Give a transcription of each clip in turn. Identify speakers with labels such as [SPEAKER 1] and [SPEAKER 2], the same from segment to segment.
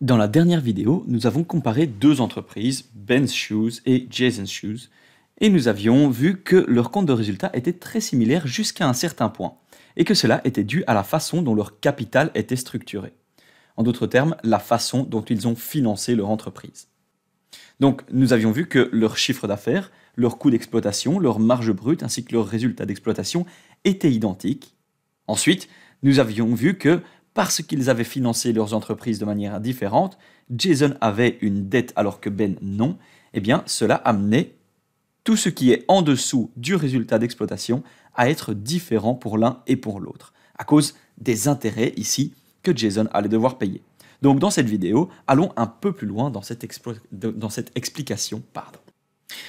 [SPEAKER 1] Dans la dernière vidéo, nous avons comparé deux entreprises, Ben's Shoes et Jason's Shoes, et nous avions vu que leurs comptes de résultats étaient très similaires jusqu'à un certain point, et que cela était dû à la façon dont leur capital était structuré. En d'autres termes, la façon dont ils ont financé leur entreprise. Donc, nous avions vu que leur chiffre d'affaires, leur coût d'exploitation, leur marge brute ainsi que leurs résultats d'exploitation étaient identiques. Ensuite, nous avions vu que parce qu'ils avaient financé leurs entreprises de manière différente, Jason avait une dette alors que Ben non, eh bien cela amenait tout ce qui est en dessous du résultat d'exploitation à être différent pour l'un et pour l'autre, à cause des intérêts ici que Jason allait devoir payer. Donc dans cette vidéo, allons un peu plus loin dans cette, explication. Pardon.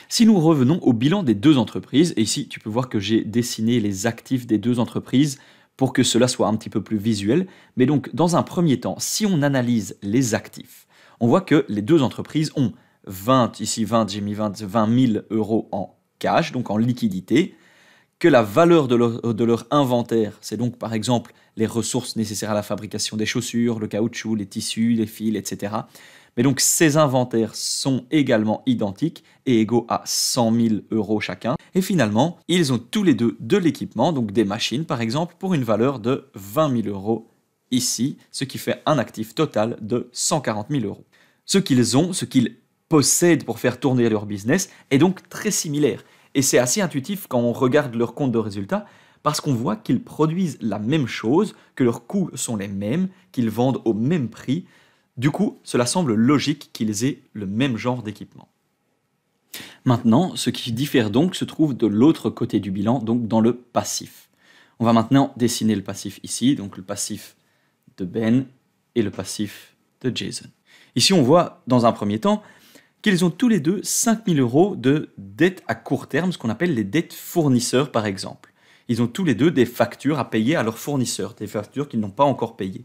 [SPEAKER 1] Si nous revenons au bilan des deux entreprises, et ici tu peux voir que j'ai dessiné les actifs des deux entreprises pour que cela soit un petit peu plus visuel. Mais donc, dans un premier temps, si on analyse les actifs, on voit que les deux entreprises ont 20, ici 20, j'ai mis 20, 20 000 euros en cash, donc en liquidité, que la valeur de de leur inventaire, c'est donc par exemple les ressources nécessaires à la fabrication des chaussures, le caoutchouc, les tissus, les fils, etc. Mais donc ces inventaires sont également identiques et égaux à 100 000 euros chacun. Et finalement, ils ont tous les deux de l'équipement, donc des machines par exemple, pour une valeur de 20 000 euros ici, ce qui fait un actif total de 140 000 euros. Ce qu'ils ont, ce qu'ils possèdent pour faire tourner leur business est donc très similaire. Et c'est assez intuitif quand on regarde leur compte de résultats, parce qu'on voit qu'ils produisent la même chose, que leurs coûts sont les mêmes, qu'ils vendent au même prix. Du coup, cela semble logique qu'ils aient le même genre d'équipement. Maintenant, ce qui diffère donc se trouve de l'autre côté du bilan, donc dans le passif. On va maintenant dessiner le passif ici, donc le passif de Ben et le passif de Jason. Ici, on voit dans un premier temps qu'ils ont tous les deux 5000 euros de dettes à court terme, ce qu'on appelle les dettes fournisseurs par exemple. Ils ont tous les deux des factures à payer à leurs fournisseurs, des factures qu'ils n'ont pas encore payées.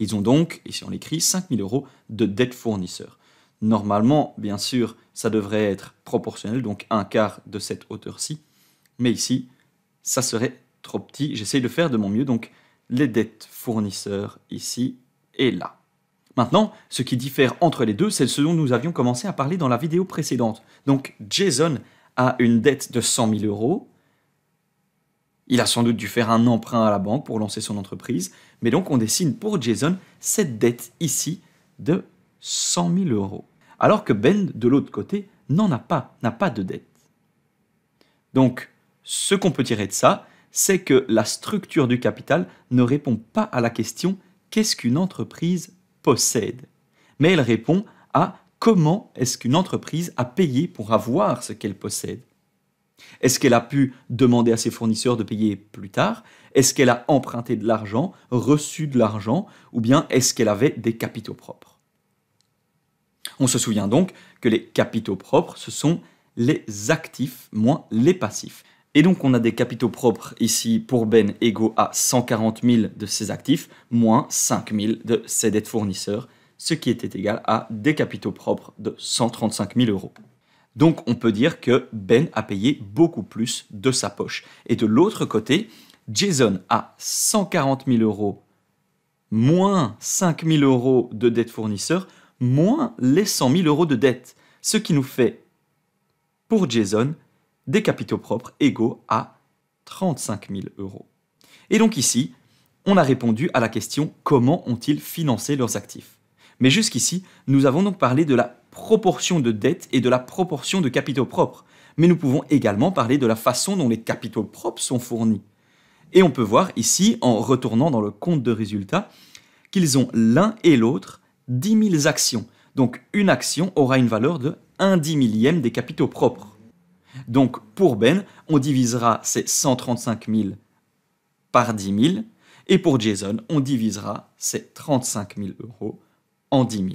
[SPEAKER 1] Ils ont donc, ici on l'écrit, 5000 euros de dettes fournisseurs. Normalement, bien sûr, ça devrait être proportionnel, donc un quart de cette hauteur-ci. Mais ici, ça serait trop petit. J'essaye de faire de mon mieux, donc les dettes fournisseurs ici et là. Maintenant, ce qui diffère entre les deux, c'est ce dont nous avions commencé à parler dans la vidéo précédente. Donc Jason a une dette de 100 000 euros. Il a sans doute dû faire un emprunt à la banque pour lancer son entreprise, mais donc on dessine pour Jason cette dette ici de 100 000 euros, alors que Ben, de l'autre côté, n'en a pas, n'a pas de dette. Donc, ce qu'on peut tirer de ça, c'est que la structure du capital ne répond pas à la question qu'est-ce qu'une entreprise possède, mais elle répond à comment est-ce qu'une entreprise a payé pour avoir ce qu'elle possède. Est-ce qu'elle a pu demander à ses fournisseurs de payer plus tard Est-ce qu'elle a emprunté de l'argent, reçu de l'argent, ou bien est-ce qu'elle avait des capitaux propres on se souvient donc que les capitaux propres, ce sont les actifs moins les passifs. Et donc on a des capitaux propres ici pour Ben égaux à 140 000 de ses actifs, moins 5 000 de ses dettes fournisseurs, ce qui était égal à des capitaux propres de 135 000 euros. Donc on peut dire que Ben a payé beaucoup plus de sa poche. Et de l'autre côté, Jason a 140 000 euros moins 5 000 euros de dettes fournisseurs, moins les 100 000 euros de dette, ce qui nous fait, pour Jason, des capitaux propres égaux à 35 000 euros. Et donc ici, on a répondu à la question comment ont-ils financé leurs actifs. Mais jusqu'ici, nous avons donc parlé de la proportion de dette et de la proportion de capitaux propres. Mais nous pouvons également parler de la façon dont les capitaux propres sont fournis. Et on peut voir ici, en retournant dans le compte de résultats, qu'ils ont l'un et l'autre 10 000 actions. Donc une action aura une valeur de 1 10 millième des capitaux propres. Donc pour Ben, on divisera ces 135 000 par 10 000, et pour Jason, on divisera ces 35 000 euros en 10 000.